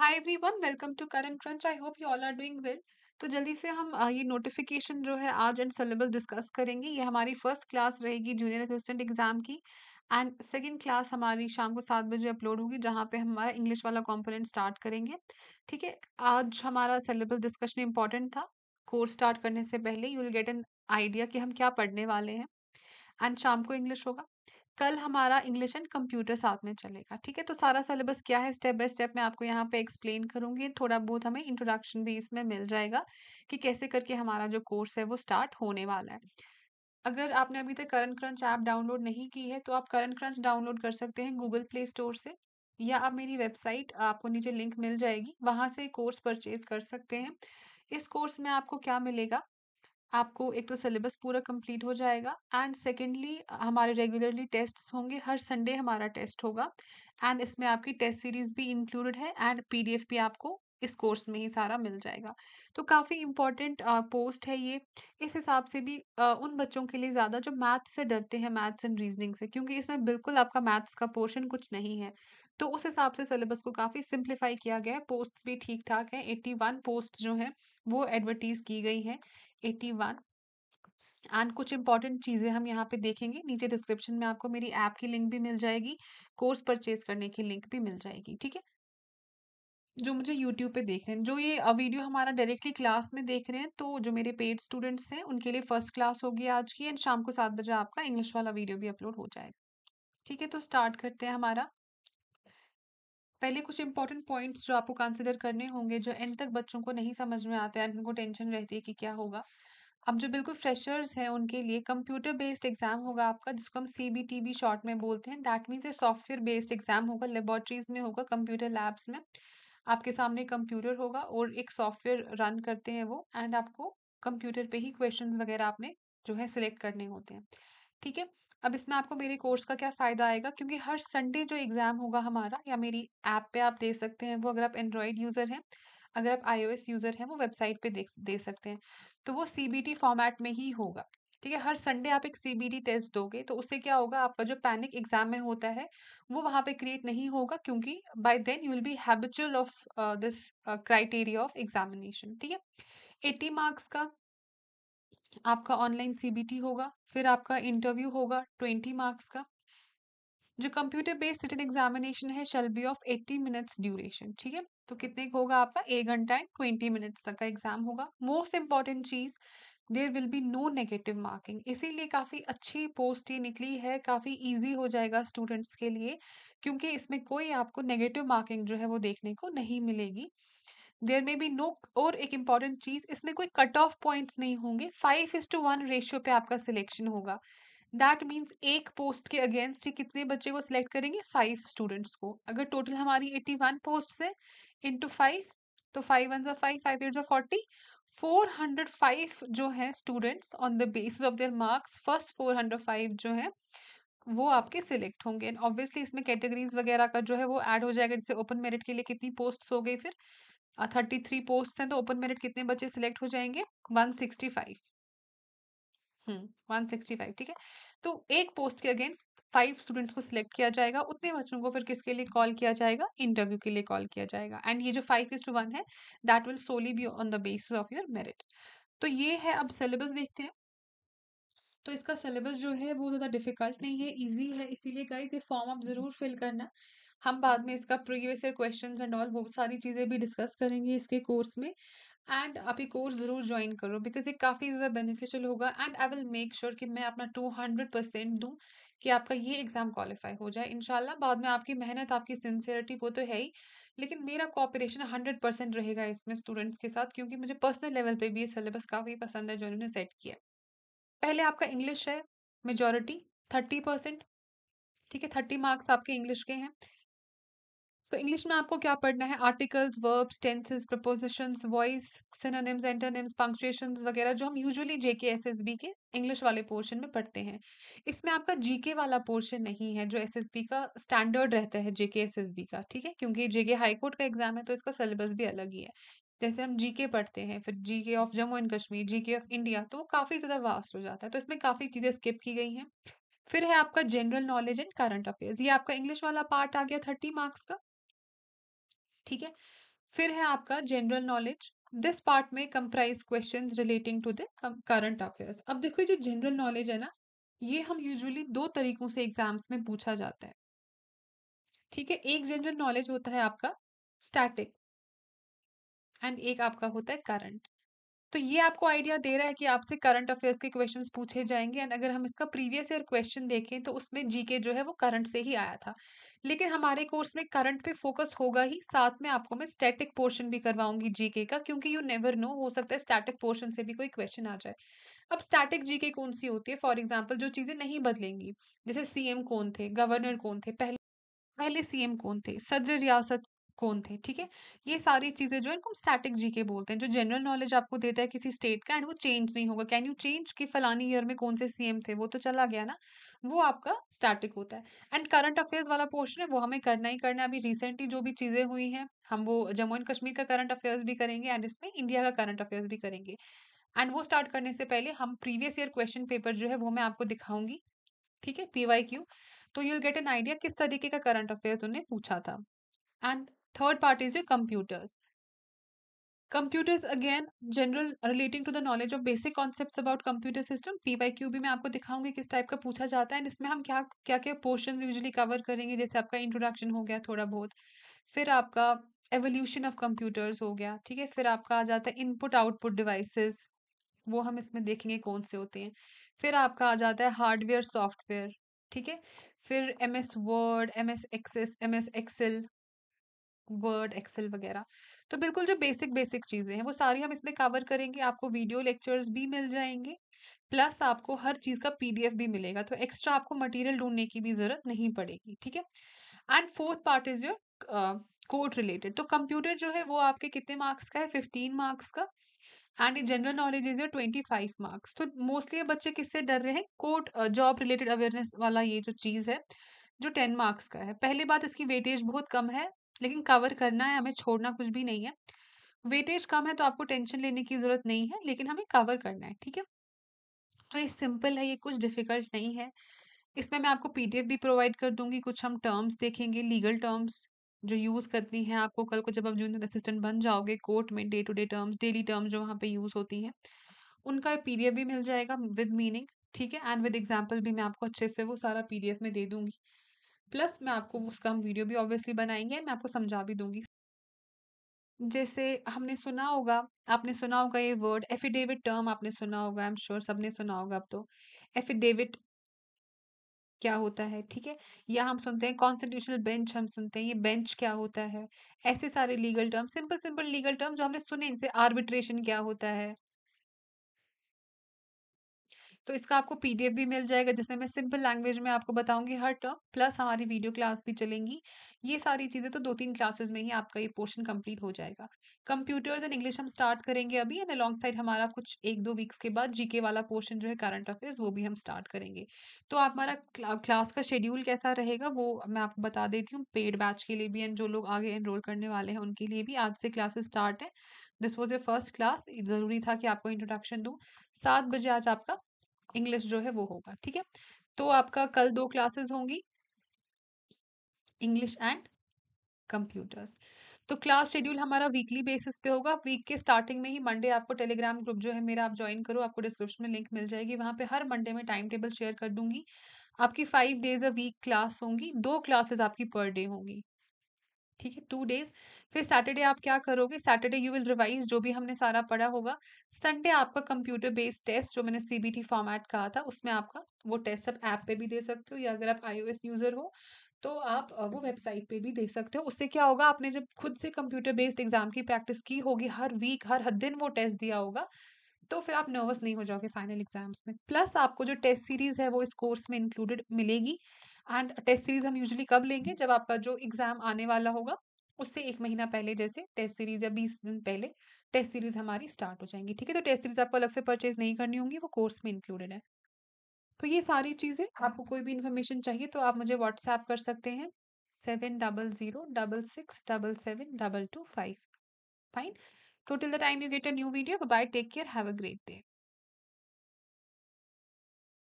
high everyone welcome to Current Crunch I hope you all are doing well तो जल्दी से हम ये नोटिफिकेशन जो है आज एंड सिलेबस डिस्कस करेंगे ये हमारी फर्स्ट क्लास रहेगी जूनियर असिस्टेंट एग्जाम की एंड सेकेंड क्लास हमारी शाम को सात बजे अपलोड होगी जहाँ पे हमारा इंग्लिश वाला कॉम्पोनेंट स्टार्ट करेंगे ठीक है आज हमारा सिलेबस डिस्कशन इंपॉर्टेंट था कोर्स स्टार्ट करने से पहले you will get an idea कि हम क्या पढ़ने वाले हैं एंड शाम को इंग्लिश होगा कल हमारा इंग्लिश एंड कंप्यूटर साथ में चलेगा ठीक है तो सारा सिलेबस क्या है स्टेप बाय स्टेप मैं आपको यहाँ पे एक्सप्लेन करूँगी थोड़ा बहुत हमें इंट्रोडक्शन भी इसमें मिल जाएगा कि कैसे करके हमारा जो कोर्स है वो स्टार्ट होने वाला है अगर आपने अभी तक करंट क्रंच ऐप डाउनलोड नहीं की है तो आप करंट क्रंच डाउनलोड कर सकते हैं गूगल प्ले स्टोर से या आप मेरी वेबसाइट आपको नीचे लिंक मिल जाएगी वहाँ से कोर्स परचेज कर सकते हैं इस कोर्स में आपको क्या मिलेगा आपको एक तो सिलेबस पूरा कंप्लीट हो जाएगा एंड सेकेंडली हमारे रेगुलरली टेस्ट होंगे हर संडे हमारा टेस्ट होगा एंड इसमें आपकी टेस्ट सीरीज भी इंक्लूडेड है एंड पी भी आपको इस कोर्स में ही सारा मिल जाएगा तो काफ़ी इम्पोर्टेंट पोस्ट है ये इस हिसाब से भी आ, उन बच्चों के लिए ज़्यादा जो मैथ्स से डरते हैं मैथ्स एंड रीजनिंग से क्योंकि इसमें बिल्कुल आपका मैथ्स का पोर्शन कुछ नहीं है तो उस हिसाब से सिलेबस को काफ़ी सिंप्लीफाई किया गया है पोस्ट भी ठीक ठाक हैं वन पोस्ट जो हैं वो एडवर्टीज़ की गई हैं वन एंड कुछ इंपॉर्टेंट चीज़ें हम यहाँ पे देखेंगे नीचे डिस्क्रिप्शन में आपको मेरी ऐप की लिंक भी मिल जाएगी कोर्स परचेज करने की लिंक भी मिल जाएगी ठीक है जो मुझे यूट्यूब पे देख रहे हैं जो ये वीडियो हमारा डायरेक्टली क्लास में देख रहे हैं तो जो मेरे पेड स्टूडेंट्स हैं उनके लिए फर्स्ट क्लास होगी आज की एंड शाम को सात बजे आपका इंग्लिश वाला वीडियो भी अपलोड हो जाएगा ठीक है तो स्टार्ट करते हैं हमारा पहले कुछ इंपॉर्टेंट पॉइंट्स जो आपको कंसिडर करने होंगे जो एंड तक बच्चों को नहीं समझ में आते हैं उनको टेंशन रहती है कि क्या होगा अब जो बिल्कुल फ्रेशर्स हैं उनके लिए कंप्यूटर बेस्ड एग्जाम होगा आपका जिसको हम C B T B short में बोलते हैं that means a software based exam होगा लेबॉर्ट्रीज में होगा कंप्यूटर लैब्स में आपके सामने कंप्यूटर होगा और एक सॉफ्टवेयर रन करते हैं वो एंड आपको कंप्यूटर पे ही क्वेश्चंस वगैरह आपने जो है सिलेक्ट करने होते हैं ठीक है अब इसमें आपको मेरे कोर्स का क्या फ़ायदा आएगा क्योंकि हर संडे जो एग्ज़ाम होगा हमारा या मेरी ऐप पे आप दे सकते हैं वो अगर आप एंड्रॉयड यूज़र हैं अगर आप आई यूज़र हैं वो वेबसाइट पे देख दे सकते हैं तो वो सीबीटी फॉर्मेट में ही होगा ठीक है हर संडे आप एक सी टेस्ट दोगे तो उससे क्या होगा आपका जो पैनिक एग्जाम में होता है वो वहाँ पे क्रिएट नहीं होगा क्योंकि by then you will be habitual of this criteria of examination ठीक है एट्टी मार्क्स का आपका ऑनलाइन सीबीटी होगा फिर आपका इंटरव्यू होगा ट्वेंटी मार्क्स का जो कंप्यूटर बेस्ड रिटर्न एग्जामिनेशन है shall be of eighty minutes duration ठीक है तो कितने का होगा आपका एक घंटा एंड ट्वेंटी मिनट्स तक का एग्जाम होगा मोस्ट इंपॉर्टेंट चीज़ there will be no negative marking इसीलिए काफ़ी अच्छी पोस्ट ये निकली है काफ़ी ईजी हो जाएगा स्टूडेंट्स के लिए क्योंकि इसमें कोई आपको नेगेटिव मार्किंग जो है वो देखने को नहीं मिलेगी देयर मे बी नो और एक इम्पॉर्टेंट चीज इसमें कोई कट ऑफ पॉइंट्स नहीं होंगे five is to one ratio पे आपका सिलेक्शन होगा दैट मीन्स एक पोस्ट के अगेंस्ट ही कितने बच्चे को सिलेक्ट करेंगे फाइव स्टूडेंट्स को अगर टोटल हमारी एट्टी वन पोस्ट है इन टू फाइव तो फाइव वन जो फाइव फाइव एट जो फोर्टी फोर हंड्रेड फाइव जो है students on the basis of their marks first four hundred five जो है वो आपके सिलेक्ट होंगे एंड ऑब्वियसली इसमें कैटेगरीज वगैरह का जो है वो ऐड हो जाएगा जैसे ओपन मेरिट के लिए कितनी पोस्ट हो गई फिर थर्टी थ्री पोस्ट हैं तो ओपन मेरिट कितने बच्चे सिलेक्ट हो जाएंगे one sixty five one sixty five ठीक है तो एक पोस्ट के अगेंस्ट फाइव स्टूडेंट्स को सिलेक्ट किया जाएगा उतने बच्चों को फिर किसके लिए कॉल किया जाएगा इंटरव्यू के लिए कॉल किया जाएगा एंड ये जो फाइव इज टू वन है that will solely be on the basis of your merit तो ये है अब सिलेबस देखते हैं तो इसका सिलेबस जो है वो ज़्यादा डिफिकल्ट नहीं है इजी है इसीलिए गाइज ये फॉर्म आप ज़रूर फिल करना हम बाद में इसका previous year question and all वो सारी चीज़ें भी डिस्कस करेंगे इसके कोर्स में एंड आप ये कोर्स ज़रूर ज्वाइन करो बिकॉज ये काफ़ी ज़्यादा बेनिफिशियल होगा and I will make sure कि मैं अपना टू हंड्रेड परसेंट दूँ कि आपका ये एग्ज़ाम क्वालिफाई हो जाए इन बाद में आपकी मेहनत आपकी सिंसियरिटी वो तो है ही लेकिन मेरा कॉपरेशन हंड्रेड परसेंट रहेगा इसमें स्टूडेंट्स के साथ क्योंकि मुझे पर्सनल लेवल पर भी ये सिलेबस काफ़ी पसंद है जो इन्होंने सेट किया पहले आपका इंग्लिश है मेजॉरिटी थर्टी परसेंट ठीक है थर्टी मार्क्स आपके इंग्लिश के हैं तो इंग्लिश में आपको क्या पढ़ना है articles verbs tenses preposition voice synonyms antonyms punctuation वगैरह जो हम यूजुअली जेके एसएसबी के इंग्लिश वाले पोर्शन में पढ़ते हैं इसमें आपका जीके वाला पोर्शन नहीं है जो एसएसबी का स्टैंडर्ड रहता है जेके बी का ठीक है क्योंकि जेके हाईकोर्ट का एग्जाम है तो इसका सिलेबस भी अलग ही है जैसे हम जीके पढ़ते हैं फिर GK of Jammu and Kashmir GK of India तो वो काफ़ी ज़्यादा वास्ट हो जाता है तो इसमें काफ़ी चीज़ें स्किप की गई हैं फिर है आपका general knowledge and current affairs ये आपका इंग्लिश वाला पार्ट आ गया थर्टी मार्क्स का ठीक है फिर है आपका जनरल नॉलेज दिस पार्ट में comprise question relating to the current affairs अब देखो जो जनरल नॉलेज है ना ये हम यूजुअली दो तरीकों से एग्जाम्स में पूछा जाता है ठीक है एक जनरल नॉलेज होता है आपका स्टैटिक एंड एक आपका होता है करंट तो ये आपको आइडिया दे रहा है कि आपसे करंट अफेयर्स के क्वेश्चंस पूछे जाएंगे एंड अगर हम इसका प्रीवियस ईयर क्वेश्चन देखें तो उसमें जीके जो है वो करंट से ही आया था लेकिन हमारे कोर्स में करंट पे फोकस होगा ही साथ में आपको मैं स्टैटिक पोर्शन भी करवाऊंगी जीके का क्योंकि यू नेवर नो हो सकता है स्टैटिक पोर्शन से भी कोई क्वेश्चन आ जाए अब स्टैटिक जीके कौन सी होती है फॉर एग्जाम्पल जो चीज़ें नहीं बदलेंगी जैसे सीएम कौन थे गवर्नर कौन थे पहले पहले सीएम कौन थे सदर रियासत कौन थे ठीक है ये सारी चीज़ें जो है इनको स्टैटिक जी के बोलते हैं जो जनरल नॉलेज आपको देता है किसी स्टेट का एंड वो चेंज नहीं होगा कैन यू चेंज कि फलानी ईयर में कौन से सीएम थे वो तो चला गया ना वो आपका स्टैटिक होता है एंड करंट अफेयर्स वाला पोर्शन है वो हमें करना ही करना है अभी रिसेंटली जो भी चीज़ें हुई हैं हम वो जम्मू एंड कश्मीर का करंट अफेयर्स भी करेंगे एंड इसमें इंडिया का करंट अफेयर्स भी करेंगे एंड वो स्टार्ट करने से पहले हम प्रीवियस ईयर क्वेश्चन पेपर जो है वो मैं आपको दिखाऊंगी ठीक है पी क्यू तो यूल गेट एन आइडिया किस तरीके का करंट अफेयर्स उन्हें पूछा था and third part is your computers computers again general relating to the knowledge of basic concepts about computer system P Y Q भी मैं आपको दिखाऊंगी किस टाइप का पूछा जाता है एंड इसमें हम क्या क्या क्या पोर्शन यूजली कवर करेंगे जैसे आपका इंट्रोडक्शन हो गया थोड़ा बहुत फिर आपका एवोल्यूशन ऑफ कंप्यूटर्स हो गया ठीक है फिर आपका आ जाता है इनपुट आउटपुट डिवाइसेस वो हम इसमें देखेंगे कौन से होते हैं फिर आपका आ जाता है हार्डवेयर सॉफ्टवेयर ठीक है फिर M S Word M S Access M S Excel Word Excel वगैरह तो बिल्कुल जो बेसिक बेसिक चीज़ें हैं वो सारी हम इसमें कवर करेंगे आपको वीडियो लेक्चर्स भी मिल जाएंगे प्लस आपको हर चीज़ का पीडीएफ भी मिलेगा तो एक्स्ट्रा आपको मटेरियल ढूंढने की भी ज़रूरत नहीं पड़ेगी ठीक है and fourth part is your code related तो कंप्यूटर जो है वो आपके कितने मार्क्स का है फिफ्टीन मार्क्स का and general knowledge is your twenty five marks तो मोस्टली बच्चे किससे डर रहे हैं कोर्ट जॉब रिलेटेड अवेयरनेस वाला ये जो चीज़ है जो टेन मार्क्स का है पहली बात इसकी वेटेज बहुत कम है लेकिन कवर करना है हमें छोड़ना कुछ भी नहीं है वेटेज कम है तो आपको टेंशन लेने की ज़रूरत नहीं है लेकिन हमें कवर करना है ठीक है तो ये सिंपल है ये कुछ डिफ़िकल्ट नहीं है इसमें मैं आपको पीडीएफ भी प्रोवाइड कर दूंगी कुछ हम टर्म्स देखेंगे लीगल टर्म्स जो यूज़ करती है आपको कल को जब आप जूनियर असिस्टेंट बन जाओगे कोर्ट में day to day terms daily terms जो वहाँ पे यूज़ होती हैं उनका पीडीएफ भी मिल जाएगा विद मीनिंग ठीक है एंड विद एग्जाम्पल भी मैं आपको अच्छे से वो सारा पीडीएफ में दे दूंगी प्लस मैं आपको उसका हम वीडियो भी ऑब्वियसली बनाएंगे मैं आपको समझा भी दूंगी जैसे हमने सुना होगा आपने सुना होगा ये वर्ड एफिडेविट टर्म आपने सुना होगा आई एम श्योर सबने सुना होगा अब तो एफिडेविट क्या होता है ठीक है या हम सुनते हैं कॉन्स्टिट्यूशनल बेंच हम सुनते हैं ये बेंच क्या होता है ऐसे सारे legal term simple simple legal term जो हमने सुने इनसे आर्बिट्रेशन क्या होता है तो इसका आपको पीडीएफ भी मिल जाएगा जिसमें मैं सिंपल लैंग्वेज में आपको बताऊंगी हर टर्म प्लस हमारी वीडियो क्लास भी चलेंगी ये सारी चीज़ें तो दो तीन क्लासेज में ही आपका ये पोर्शन कम्प्लीट हो जाएगा कंप्यूटर्स एंड इंग्लिश हम स्टार्ट करेंगे अभी एंड अलॉन्ग साइड हमारा कुछ एक दो वीक्स के बाद जीके वाला पोर्शन जो है करंट अफेयर्स वो भी हम स्टार्ट करेंगे तो आप हमारा क्लास का शेड्यूल कैसा रहेगा वो मैं आपको बता देती हूँ पेड बैच के लिए भी एंड जो लोग आगे एनरोल करने वाले हैं उनके लिए भी आज से क्लासेस स्टार्ट है this was a first class ज़रूरी था कि आपको इंट्रोडक्शन दूँ सात बजे आज आपका इंग्लिश जो है वो होगा ठीक है तो आपका कल दो क्लासेस होंगी इंग्लिश एंड कंप्यूटर्स तो क्लास शेड्यूल हमारा वीकली बेसिस पे होगा वीक के स्टार्टिंग में ही मंडे आपको टेलीग्राम ग्रुप जो है मेरा आप ज्वाइन करो आपको डिस्क्रिप्शन में लिंक मिल जाएगी वहां पे हर मंडे में टाइम टेबल शेयर कर दूंगी आपकी five days a week class होंगी दो क्लासेस आपकी पर डे होंगी ठीक है टू डेज फिर सैटरडे आप क्या करोगे सैटरडे यू विल रिवाइज जो भी हमने सारा पढ़ा होगा संडे आपका कंप्यूटर बेस्ड टेस्ट जो मैंने सीबीटी फॉर्मेट कहा था उसमें आपका वो टेस्ट आप ऐप पे भी दे सकते हो या अगर आप आईओएस यूज़र हो तो आप वो वेबसाइट पे भी दे सकते हो उससे क्या होगा आपने जब खुद से कंप्यूटर बेस्ड एग्जाम की प्रैक्टिस की होगी हर वीक हर हर दिन वो टेस्ट दिया होगा तो फिर आप नर्वस नहीं हो जाओगे फाइनल एग्जाम्स में प्लस आपको जो टेस्ट सीरीज़ है वो इस कोर्स में इंक्लूडेड मिलेगी एंड टेस्ट सीरीज हम यूजली कब लेंगे जब आपका जो एग्जाम आने वाला होगा उससे एक महीना पहले जैसे टेस्ट सीरीज या बीस दिन पहले टेस्ट सीरीज हमारी स्टार्ट हो जाएंगी ठीक है तो टेस्ट सीरीज आपको अलग से परचेज नहीं करनी होंगी वो कोर्स में इंक्लूडेड है तो ये सारी चीज़ें आपको कोई भी इन्फॉर्मेशन चाहिए तो आप मुझे व्हाट्सएप कर सकते हैं seven double zero double six double seven double two five fine तो till the time you get a new video bye take care have a great day